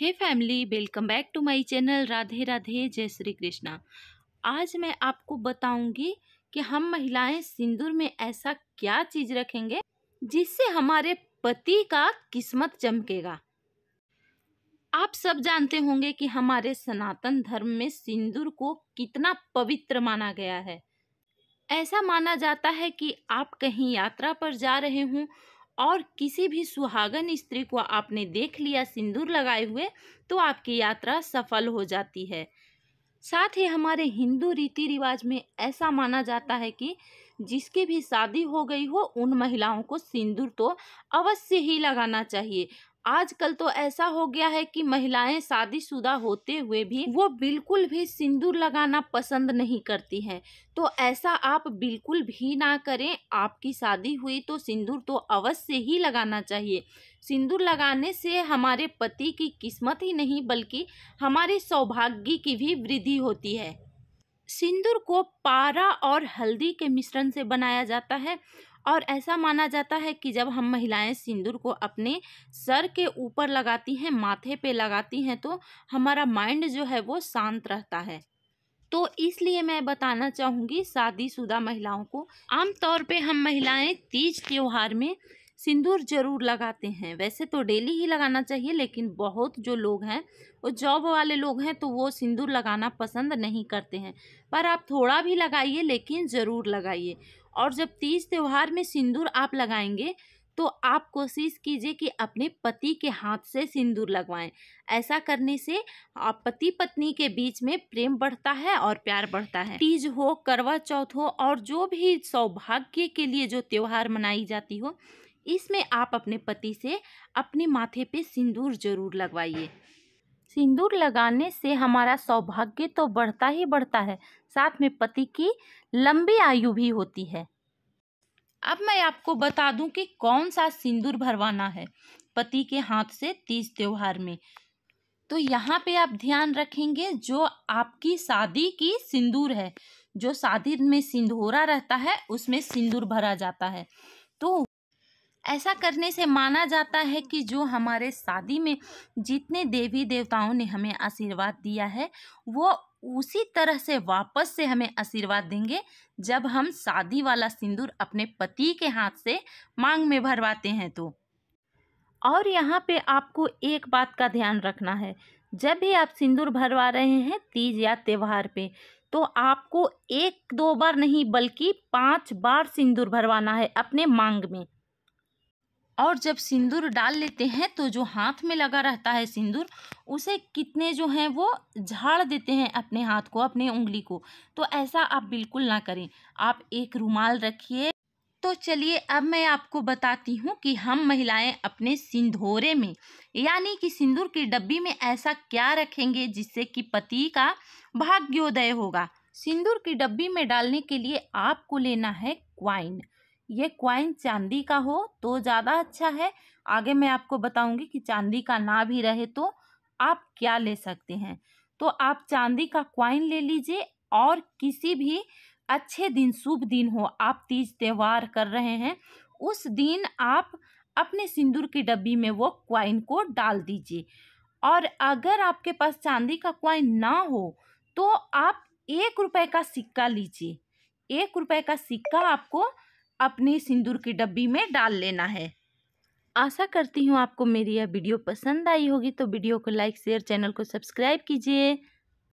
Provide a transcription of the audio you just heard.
hey family welcome back to my channel Radhe Radhe Jai Shri Krishna आज मैं आपको बताऊंगी कि हम महिलाएं सिंदूर में ऐसा क्या चीज़ रखेंगे जिससे हमारे पति का किस्मत चमकेगा आप सब जानते होंगे कि हमारे सनातन धर्म में सिंदूर को कितना पवित्र माना गया है ऐसा माना जाता है कि आप कहीं यात्रा पर जा रहे हों और किसी भी सुहागन स्त्री को आपने देख लिया सिंदूर लगाए हुए तो आपकी यात्रा सफल हो जाती है साथ ही हमारे हिंदू रीति रिवाज में ऐसा माना जाता है कि जिसकी भी शादी हो गई हो उन महिलाओं को सिंदूर तो अवश्य ही लगाना चाहिए आजकल तो ऐसा हो गया है कि महिलाएं शादीशुदा होते हुए भी वो बिल्कुल भी सिंदूर लगाना पसंद नहीं करती हैं तो ऐसा आप बिल्कुल भी ना करें आपकी शादी हुई तो सिंदूर तो अवश्य ही लगाना चाहिए सिंदूर लगाने से हमारे पति की किस्मत ही नहीं बल्कि हमारे सौभाग्य की भी वृद्धि होती है सिंदूर को पारा और हल्दी के मिश्रण से बनाया जाता है और ऐसा माना जाता है कि जब हम महिलाएं सिंदूर को अपने सर के ऊपर लगाती हैं माथे पे लगाती हैं तो हमारा माइंड जो है वो शांत रहता है तो इसलिए मैं बताना चाहूँगी शादीशुदा महिलाओं को आमतौर पे हम महिलाएं तीज त्यौहार में सिंदूर जरूर लगाते हैं वैसे तो डेली ही लगाना चाहिए लेकिन बहुत जो लोग हैं वो जॉब वाले लोग हैं तो वो सिंदूर लगाना पसंद नहीं करते हैं पर आप थोड़ा भी लगाइए लेकिन ज़रूर लगाइए और जब तीज त्यौहार में सिंदूर आप लगाएंगे तो आप कोशिश कीजिए कि अपने पति के हाथ से सिंदूर लगवाएं ऐसा करने से आप पति पत्नी के बीच में प्रेम बढ़ता है और प्यार बढ़ता है तीज हो करवा चौथ हो और जो भी सौभाग्य के लिए जो त्यौहार मनाई जाती हो इसमें आप अपने पति से अपने माथे पे सिंदूर जरूर लगवाइए सिंदूर लगाने से हमारा सौभाग्य तो बढ़ता ही बढ़ता है साथ में पति की लंबी आयु भी होती है अब मैं आपको बता दूं कि कौन सा सिंदूर भरवाना है पति के हाथ से तीज त्योहार में तो यहाँ पे आप ध्यान रखेंगे जो आपकी शादी की सिंदूर है जो शादी में सिंदूरा रहता है उसमें सिंदूर भरा जाता है तो ऐसा करने से माना जाता है कि जो हमारे शादी में जितने देवी देवताओं ने हमें आशीर्वाद दिया है वो उसी तरह से वापस से हमें आशीर्वाद देंगे जब हम शादी वाला सिंदूर अपने पति के हाथ से मांग में भरवाते हैं तो और यहाँ पे आपको एक बात का ध्यान रखना है जब भी आप सिंदूर भरवा रहे हैं तीज या त्यौहार पे तो आपको एक दो बार नहीं बल्कि पांच बार सिंदूर भरवाना है अपने मांग में और जब सिंदूर डाल लेते हैं तो जो हाथ में लगा रहता है सिंदूर उसे कितने जो हैं वो झाड़ देते हैं अपने हाथ को अपने उंगली को तो ऐसा आप बिल्कुल ना करें आप एक रुमाल रखिए तो चलिए अब मैं आपको बताती हूँ कि हम महिलाएं अपने सिंदूरे में यानी कि सिंदूर की डब्बी में ऐसा क्या रखेंगे जिससे कि पति का भाग्योदय होगा सिंदूर की डब्बी में डालने के लिए आपको लेना है क्वाइन ये क्वाइन चांदी का हो तो ज़्यादा अच्छा है आगे मैं आपको बताऊंगी कि चांदी का ना भी रहे तो आप क्या ले सकते हैं तो आप चांदी का क्वाइन ले लीजिए और किसी भी अच्छे दिन शुभ दिन हो आप तीज त्यौहार कर रहे हैं उस दिन आप अपने सिंदूर की डब्बी में वो क्वाइन को डाल दीजिए और अगर आपके पास चांदी का क्वाइन ना हो तो आप एक रुपए का सिक्का लीजिए एक रुपए का सिक्का आपको अपने सिंदूर की डब्बी में डाल लेना है आशा करती हूँ आपको मेरी यह वीडियो पसंद आई होगी तो वीडियो को लाइक शेयर चैनल को सब्सक्राइब कीजिए